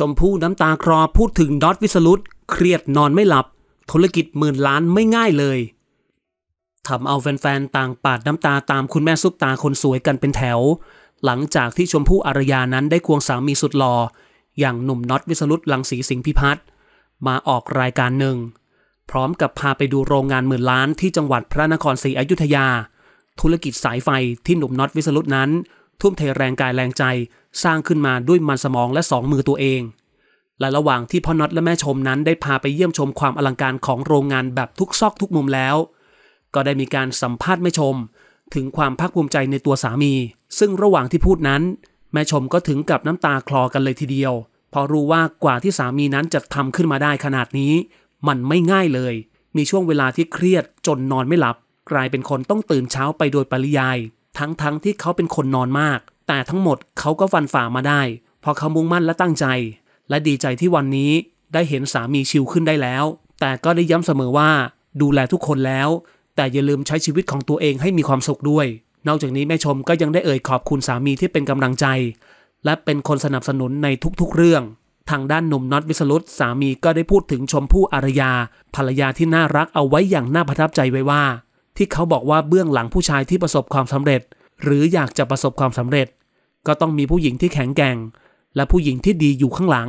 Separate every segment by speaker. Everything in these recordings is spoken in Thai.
Speaker 1: ชมพู่น้ำตาคลอพูดถึงดอทวิสรุตเครียดนอนไม่หลับธุรกิจหมื่นล้านไม่ง่ายเลยทำเอาแฟน ๆ ต่างปาดน้ำตาตามคุณแม่ซุปตาคนสวยกันเป็นแถว หลังจากที่ชมพู่อารยานั้นได้ควงสามีสุดหล่อ อย่างหนุ่มน็อตวิสรุตลังสีสิงพิพัฒน์มาออกรายการหนึ่ง พร้อมกับพาไปดูโรงงานหมื่นล้านที่จังหวัดพระนครศรีอยุธยา ธุรกิจสายไฟที่หนุ่มน็อตวิสรุตนั้นทุ่มเทแรงกายแรงใจสร้างขึ้นมาด้วยมันสมองและสองมือตัวเอง และระหว่างที่พ่อน็อตและแม่ชมนั้นได้พาไปเยี่ยมชมความอลังการของโรงงานแบบทุกซอกทุกมุมแล้ว ก็ได้มีการสัมภาษณ์แม่ชม ถึงความภาคภูมิใจในตัวสามี ซึ่งระหว่างที่พูดนั้น แม่ชมก็ถึงกับน้ำตาคลอกันเลยทีเดียว พอรู้ว่ากว่าที่สามีนั้นจะทำขึ้นมาได้ขนาดนี้ มันไม่ง่ายเลย มีช่วงเวลาที่เครียดจนนอนไม่หลับ กลายเป็นคนต้องตื่นเช้าไปโดยปริยายทั้งๆทที่เขาเป็นคนนอนมาก แต่ทั้งหมดเขาก็ฟันฝ่ามาได้ เพราะเขามุ่งมั่นและตั้งใจ และดีใจที่วันนี้ได้เห็นสามีชิวขึ้นได้แล้ว แต่ก็ได้ย้ำเสมอว่าดูแลทุกคนแล้ว แต่อย่าลืมใช้ชีวิตของตัวเองให้มีความสุขด้วย นอกจากนี้ แม่ชมก็ยังได้เอ่ยขอบคุณสามีที่เป็นกำลังใจ และเป็นคนสนับสนุนในทุกๆ เรื่อง ทางด้านหนุ่มน็อตวิสรุตสามีก็ได้พูดถึงชมพู่อารยา ภรรยาที่น่ารักเอาไว้อย่างน่าประทับใจไว้ว่าที่เขาบอกว่าเบื้องหลังผู้ชายที่ประสบความสำเร็จ หรืออยากจะประสบความสำเร็จ ก็ต้องมีผู้หญิงที่แข็งแกร่ง และผู้หญิงที่ดีอยู่ข้างหลัง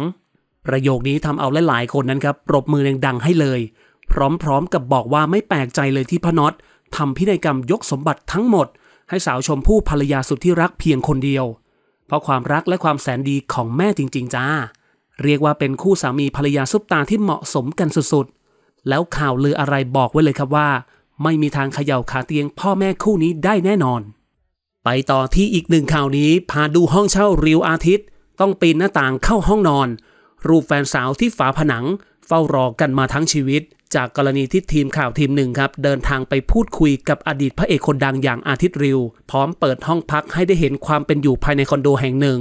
Speaker 1: ประโยคนี้ทำเอาหลาย ๆ คนนั้นครับปรบมือดัง ๆ ให้เลย พร้อม ๆ กับบอกว่าไม่แปลกใจเลยที่พนอตทำพินัยกรรมยกสมบัติทั้งหมด ให้สาวชมพู่ภรรยาสุดที่รักเพียงคนเดียว เพราะความรักและความแสนดีของแม่จริง ๆ จ้าเรียกว่าเป็นคู่สามีภรรยาซุปตาที่เหมาะสมกันสุด ๆ แล้วข่าวลืออะไรบอกไว้เลยครับว่าไม่มีทางเขย่าขาเตียงพ่อแม่คู่นี้ได้แน่นอน ไปต่อที่อีกหนึ่งข่าวนี้พาดูห้องเช่าริวอาทิตย์ ต้องปีนหน้าต่างเข้าห้องนอน รูปแฟนสาวที่ฝาผนัง เฝ้ารอกันมาทั้งชีวิต จากกรณีที่ทีมข่าวทีมหนึ่งครับเดินทางไปพูดคุยกับอดีตพระเอกคนดังอย่างอาทิตย์ริวพร้อมเปิดห้องพักให้ได้เห็นความเป็นอยู่ภายในคอนโดแห่งหนึ่ง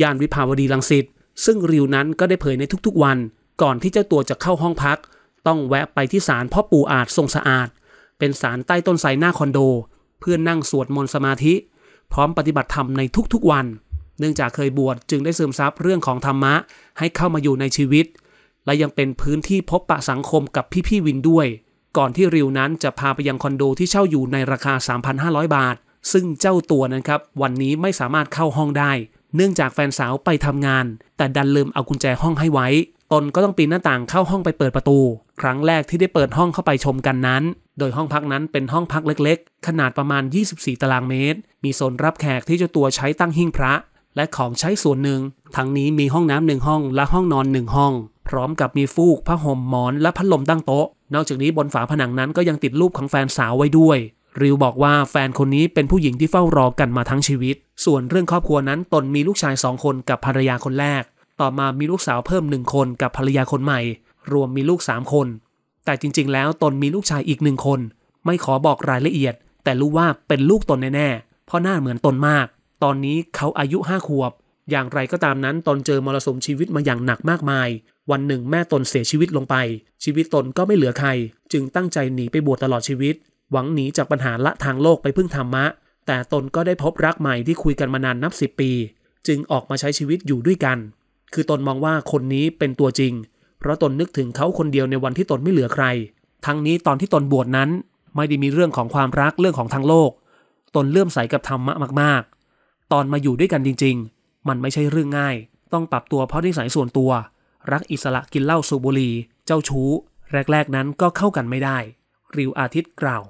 Speaker 1: ย่านวิภาวดีลังสิตซึ่งริวนั้นก็ได้เผยในทุกๆวัน ก่อนที่เจ้าตัวจะเข้าห้องพัก ต้องแวะไปที่ศาลพ่อปู่อาจทรงสะอาดเป็นศาลใต้ต้นไทรหน้าคอนโด เพื่อนั่งสวดมนต์สมาธิ พร้อมปฏิบัติธรรมในทุก ๆ วัน เนื่องจากเคยบวชจึงได้ซึมซับเรื่องของธรรมะให้เข้ามาอยู่ในชีวิต และยังเป็นพื้นที่พบปะสังคมกับพี่ๆวินด้วย ก่อนที่ริวนั้นจะพาไปยังคอนโดที่เช่าอยู่ในราคา 3,500 บาท ซึ่งเจ้าตัวนั้นครับ วันนี้ไม่สามารถเข้าห้องได้ เนื่องจากแฟนสาวไปทำงาน แต่ดันลืมเอากุญแจห้องให้ไว้ตนก็ต้องปีนหน้าต่างเข้าห้องไปเปิดประตูครั้งแรกที่ได้เปิดห้องเข้าไปชมกันนั้น โดยห้องพักนั้นเป็นห้องพักเล็กๆ ขนาดประมาณ 24ตารางเมตร มีโซนรับแขกที่เจ้าตัวใช้ตั้งหิ้งพระ และของใช้ส่วนหนึ่ง ทั้งนี้มีห้องน้ำหนึ่งห้องและห้องนอนหนึ่งห้อง พร้อมกับมีฟูกผ้าห่มหมอน และพัดลมตั้งโต๊ะ นอกจากนี้บนฝาผนังนั้นก็ยังติดรูปของแฟนสาวไว้ด้วย ริวบอกว่าแฟนคนนี้เป็นผู้หญิงที่เฝ้ารอกันมาทั้งชีวิต ส่วนเรื่องครอบครัวนั้นตนมีลูกชายสองคนกับภรรยาคนแรก ต่อมามีลูกสาวเพิ่มหนึ่งคนกับภรรยาคนใหม่รวมมีลูก3คน แต่จริงๆ แล้วตนมีลูกชายอีกหนึ่งคน ไม่ขอบอกรายละเอียด แต่รู้ว่าเป็นลูกตนแน่ๆ เพราะหน้าเหมือนตนมาก ตอนนี้เขาอายุห้าขวบ อย่างไรก็ตามนั้นตนเจอมรสุมชีวิตมาอย่างหนักมากมาย วันหนึ่งแม่ตนเสียชีวิตลงไป ชีวิตตนก็ไม่เหลือใคร จึงตั้งใจหนีไปบวชตลอดชีวิต หวังหนีจากปัญหาละทางโลกไปพึ่งธรรมะ แต่ตนก็ได้พบรักใหม่ที่คุยกันมานานนับสิบปี จึงออกมาใช้ชีวิตอยู่ด้วยกัน คือตนมองว่าคนนี้เป็นตัวจริงเพราะตนนึกถึงเขาคนเดียวในวันที่ตนไม่เหลือใคร ทั้งนี้ตอนที่ตนบวชนั้นไม่ได้มีเรื่องของความรักเรื่องของทางโลก ตนเลื่อมใสกับธรรมะมาก ๆ ตอนมาอยู่ด้วยกันจริงๆ มันไม่ใช่เรื่องง่าย ต้องปรับตัวเพราะนิสัยส่วนตัว รักอิสระกินเหล้าสูบบุหรี่เจ้าชู้แรก ๆ นั้นก็เข้ากันไม่ได้ริวอาทิตย์กล่าว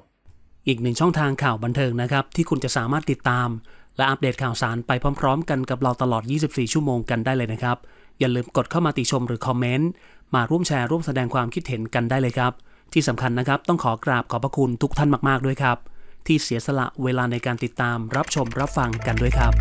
Speaker 1: อีกหนึ่งช่องทางข่าวบันเทิงนะครับที่คุณจะสามารถติดตาม และอัปเดตข่าวสารไปพร้อม ๆ กันกับเราตลอด 24 ชั่วโมงกันได้เลยนะครับอย่าลืมกดเข้ามาติชมหรือคอมเมนต์มาร่วมแชร์ร่วมแสดงความคิดเห็นกันได้เลยครับ ที่สำคัญนะครับต้องขอกราบขอบพระคุณทุกท่านมากๆด้วยครับ ที่เสียสละเวลาในการติดตามรับชมรับฟังกันด้วยครับ